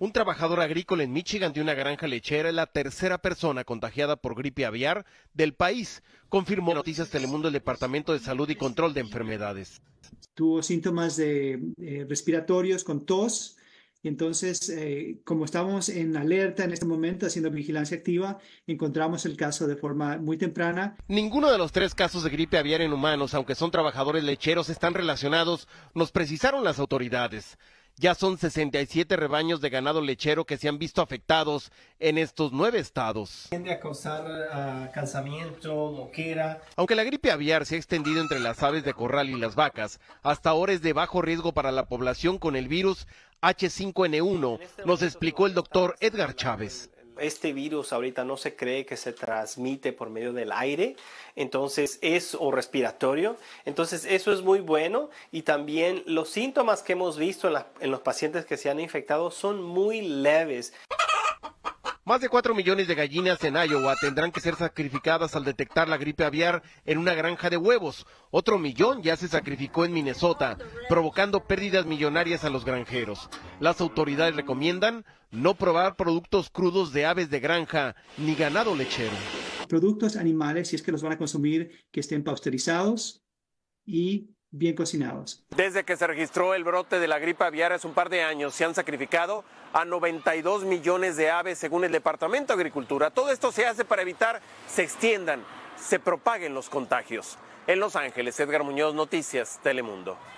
Un trabajador agrícola en Michigan de una granja lechera es la tercera persona contagiada por gripe aviar del país, confirmó Noticias Telemundo el Departamento de Salud y Control de Enfermedades. Tuvo síntomas eh, respiratorios con tos. Y entonces, eh, como estamos en alerta en este momento, haciendo vigilancia activa, encontramos el caso de forma muy temprana. Ninguno de los tres casos de gripe aviar en humanos, aunque son trabajadores lecheros, están relacionados, nos precisaron las autoridades. Ya son 67 rebaños de ganado lechero que se han visto afectados en estos nueve estados. Tiende a causar ah, cansamiento, Aunque la gripe aviar se ha extendido entre las aves de corral y las vacas, hasta ahora es de bajo riesgo para la población con el virus H5N1, nos explicó el doctor Edgar Chávez este virus ahorita no se cree que se transmite por medio del aire, entonces es o respiratorio, entonces eso es muy bueno y también los síntomas que hemos visto en, en los pacientes que se han infectado son muy leves. Más de 4 millones de gallinas en Iowa tendrán que ser sacrificadas al detectar la gripe aviar en una granja de huevos. Otro millón ya se sacrificó en Minnesota, provocando pérdidas millonarias a los granjeros. Las autoridades recomiendan no probar productos crudos de aves de granja ni ganado lechero. Productos animales, si es que los van a consumir, que estén pasteurizados y bien cocinados. Desde que se registró el brote de la gripe aviar hace un par de años, se han sacrificado a 92 millones de aves según el Departamento de Agricultura. Todo esto se hace para evitar se extiendan, se propaguen los contagios. En Los Ángeles, Edgar Muñoz, Noticias, Telemundo.